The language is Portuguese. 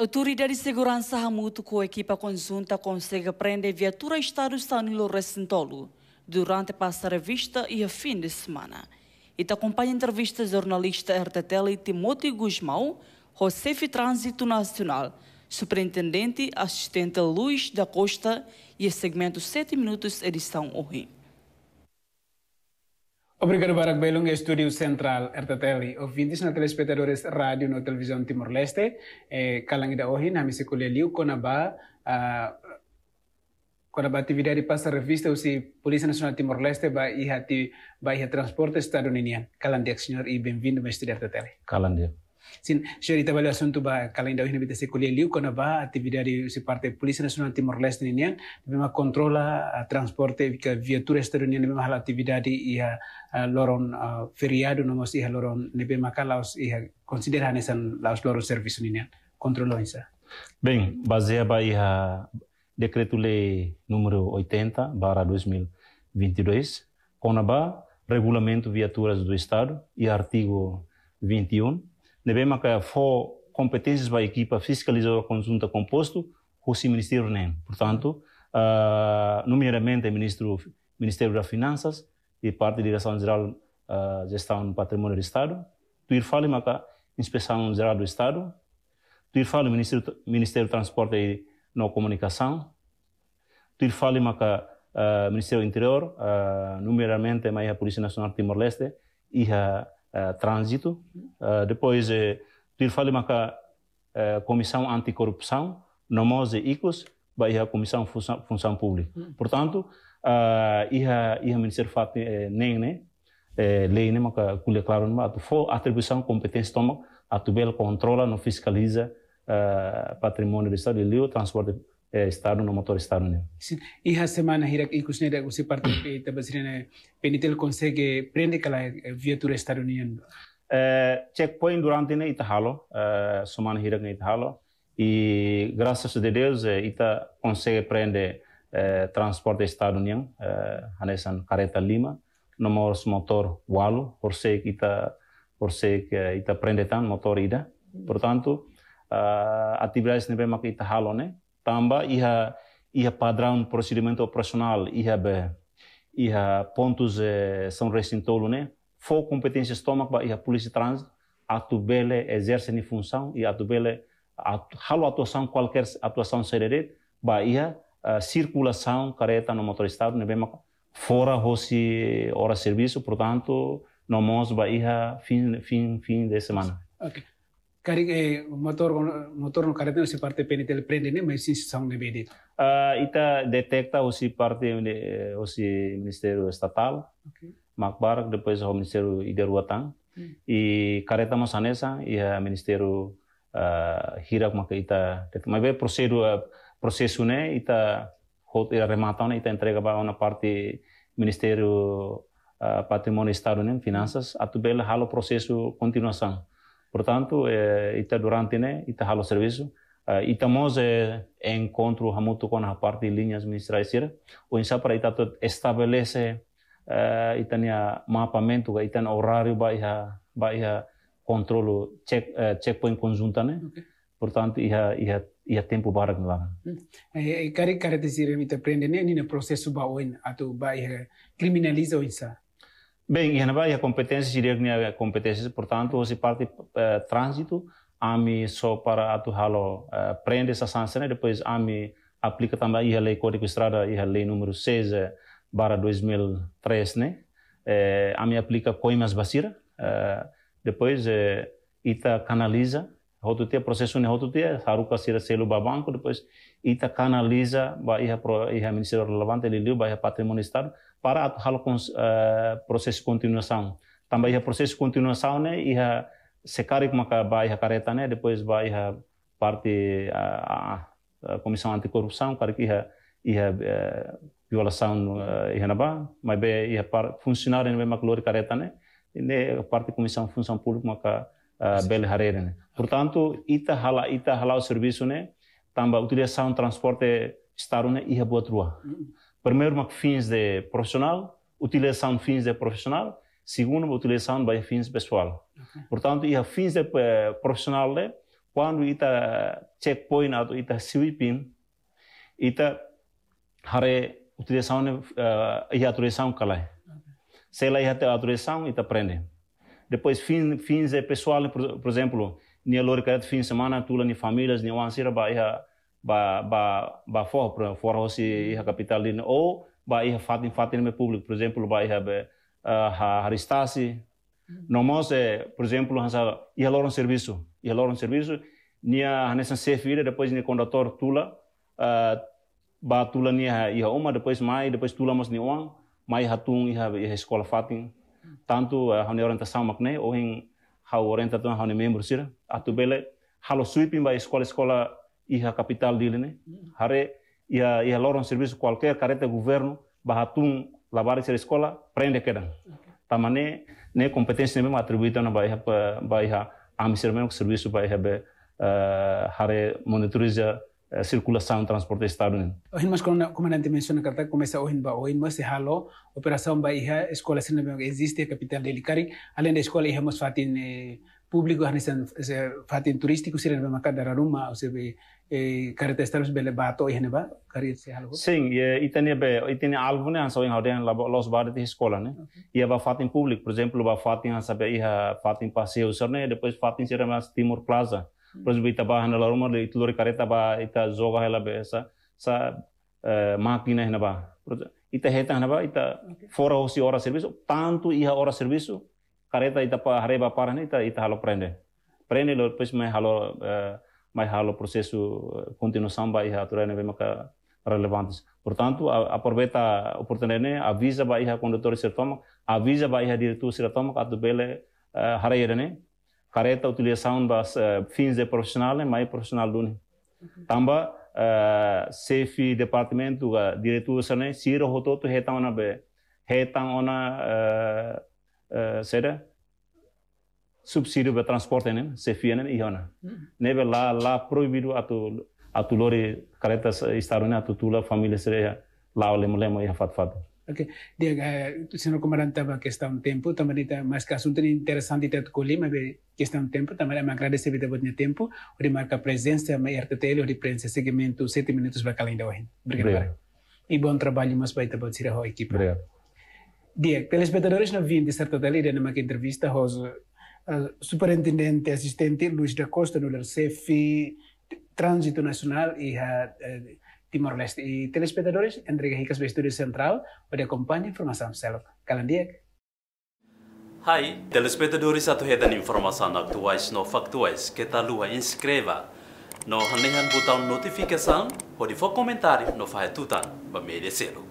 Autoridade de Segurança Ramuto com a equipa conjunta consegue prender viatura Estado Sanilo Recintolo durante a revista e a fim de semana. E te acompanha a entrevista jornalista RTTL Timote Guzmão, Josefe Trânsito Nacional, Superintendente Assistente Luiz da Costa e segmento 7 Minutos, edição Orrim. Obrigado, Barack Belung, Estúdio Central RTTL. Ouvintes na telespectadores rádio na televisão Timor-Leste, eh, Kalangida Ohin, na missa colheliu, Conabá, uh, Conabá atividade passa revista, se Polícia Nacional Timor-Leste vai ir transporte estadunidense. dia, senhor, e bem-vindo, Estúdio RTTL. dia. Sin syarita bala sun tu ba kalenda wihna bita sekulia liu kana ba atividad di si parte Polisi Nasional Timor Leste ni nian bima kontrola ah, transporte via viatura estadunian bima hal atividad di ia loron feriado no mos ia loron ne bima kalaus ia considera nesan laus loron service ni nian kontrolo isa. Bem, baseaba ia decreto lei número 80 barra 2022 conaba regulamento viaturas do estado e artigo 21 Devemos que for competências para a equipa fiscalizadora conjunta composto com o Ministério NEM. Portanto, uh, nomeadamente o ministro, Ministério das Finanças e parte da Direção-Geral uh, Gestão do Patrimônio do Estado. Tu ir fale a Inspeção Geral do Estado. Tu ir fale Ministério, Ministério do Transporte e não Comunicação. Tu ir fale a Ministério do Interior, uh, nomeadamente a Polícia Nacional Timor-Leste e a uh, eh, trânsito. Uh, eh, depois, uh, eh, tir falei maka uh, comissão anticorrupção, nomose icos, ba iha comissão função, função pública. Mm. Hum. Portanto, uh, iha iha ministério fat eh, nem né eh, lei né maka kulha claro a atribuição competência toma atu bel controla não fiscaliza uh, patrimônio do estado e leu transporte estar no motor Iha semana hirak ikusnya dak usi partai pe penitel konsege prende kala eh, viatura estar union. checkpoint durante ita itahalo, semana hirak ne itahalo e graças a Deus eh, ita consegue prende transporte estar union, anesan carreta lima, nomor motor walo, por se ita por se eh, ita prende tan motor ida. Portanto, uh, atividades ne pemak itahalo ne, tamba ia ia padrão procedimento operacional ia be ia pontos eh, são recintolo né for competência estômago ia polícia trans, atu bele exerce ni função e bele, atu, halo atuação qualquer atuação serere ba ia uh, eh, circulação careta no motorizado né bem fora hoje hora serviço portanto no nós ba ia fim fim fim de semana okay. ke eh, motor, motor no carretera si parte penitel tele prende ne, ma si Uh, ita detekta o si parte eh, o ministeru Estatal, okay. Macbar, depois o Ministério Idaruatang, hmm. I kareta Mosanesa e o Ministério uh, ah, Hirak maka ita, mas bem prosedu uh, prosesune ita hot ira remata ita entrega ba ona parte ministeru uh, ah, Patrimônio Estado né, Finanças, atubela halo prosesu continuação. Portanto, eh, está durante, né, está eh, eh, a los servicios. Uh, estamos eh, en encontro junto con la parte de líneas administrativas. O en para está establece uh, eh, y tenía mapamento, y tenía para vaya, vaya check, uh, checkpoint conjunta, né? Okay. Portanto, ia, ia, ia tempo para que mm. Eh, Care care dizer me te prende nem no processo bauen, ato vai criminaliza o insa. Bem, em Hanabá, a competência, diria que a competência, portanto, hoje parte uh, eh, trânsito, AMI só para atuar, lo uh, eh, prende essa sanção, depois AMI aplica também a lei Código Estrada, a lei número 6, barra 2003, né? Uh, AMI aplica coimas basira, uh, eh, depois uh, ita canaliza, rotutia processo ne rotutia, haruka sira selo ba banco, depois ita canaliza, ba iha, pro, iha Ministério Relevante, ele liu, ba iha Patrimônio Estado, para hal uh, eh, de continuação. Também o processo de continuação né, e a secar como vai a careta né, depois vai a parte a, a, a comissão anticorrupção para que a, a, violação eh, ia na mas bem ia para funcionário bem maclore careta né, e a parte comissão função pública maca eh, bel harere né. Portanto, ita hala ita hala o serviço né, também utilização transporte estar né ia boa trua. Uhum. Primeiro, uma fins de profissional, utilização de fins de profissional. Segundo, uma utilização de fins pessoal. Okay. Portanto, e a fins de eh, profissional é quando está checkpoint está ita sweeping, ita hare utilização de uh, e autorização que okay. Se ela ia a autorização, está prende. Depois, fins, fins de pessoal, por, por exemplo, nem a lorica de fim de semana, tula, nem famílias, nem uma ansira, vai ba ba ba for for, for hosi a capital din o ba iha fatin fatin me public por exemplo ba iha be uh, haristasi no mos e, por exemplo hansa iha loron um serviço ia loron um serviço nia hanesa sefira depois nia condutor tula ah, ba tula nia iha uma depois mai depois tula mos nia uang mai hatung iha ia escola fatin tanto uh, ah, han orientação makne o hin hau orientação ni membro sira atubele halo sweeping ba skola skola a capital dele, né? Hare ia ia lá um serviço qualquer, careta governo, bahatum lavar ser escola, prende quedan. Tamane ne né, competência mesmo atribuída na baia baia amisir mesmo serviço baia be eh, hare monitoriza eh, circulação transporte estado né ohin mas como a antes menciona carta começa ohin o ohin mas halo operação ba iha escola sin assim, existe capital delicari além da escola iha mas fatin publiku harnisan fatin turistiku sirene maka dararuma usebe karita eh, establis bele bato ihne ba karir se halgo sim ye eh, itene be itene albune han soin hoden labo los barat de escola né ia ba fatin público por exemplo ba fatin han sabe ia fatin paseo sorne depois fatin sirene timor plaza por exemplo ita ba han laruma de itlore karita ba ita joga hela be essa sa máquina hne ba ita heta hne ba ita fora osi ora serviço tanto ia ora serviço kareta ita pa hareba parane ita ita halo prende prende lo pues mai halo uh, mai halo processo eh, continuação ba iha aturane be maka relevantes portanto aproveita oportunidade avisa ba iha condutor sertoma avisa ba iha diretor sertoma atu bele uh, kareta utilização ba uh, fins de profissional mai profissional duni tamba uh, safety department ga diretor sane siro hototo hetan ona be hetang ona uh, Eh, seda subsídio para transporte se né? sefiana né? e Iona. Uhum. neve lá lá proibido atu atu lore caretas estarone eh, né? atu tula família sereia lá o lemo lemo ia fat fat Ok. Diego, o eh, senhor comandante estava questão de tempo, também está mais que assunto interessante de colher, mas questão de tempo, também me agradecer por ter tempo, por marcar presença, mas RTTL, por presença, segmento, sete minutos para calendar hoje. Obrigado. E bom trabalho, mas vai ter para a equipe. Obrigado. Dia, telespectadores não viram de certa dali numa entrevista rosa eh, superintendente assistente Luiz da Costa no Lercefi, Trânsito Nacional e eh, a, eh, Timor-Leste. E telespectadores, entrega ricas Estúdio central, onde acompanha a informação selva. Calandiek. Hi telespectadores a hedan informação atuais no factuais que tá lua inscreva. No hanehan botão notificação, pode for comentário no fahetutan, ba merecelo.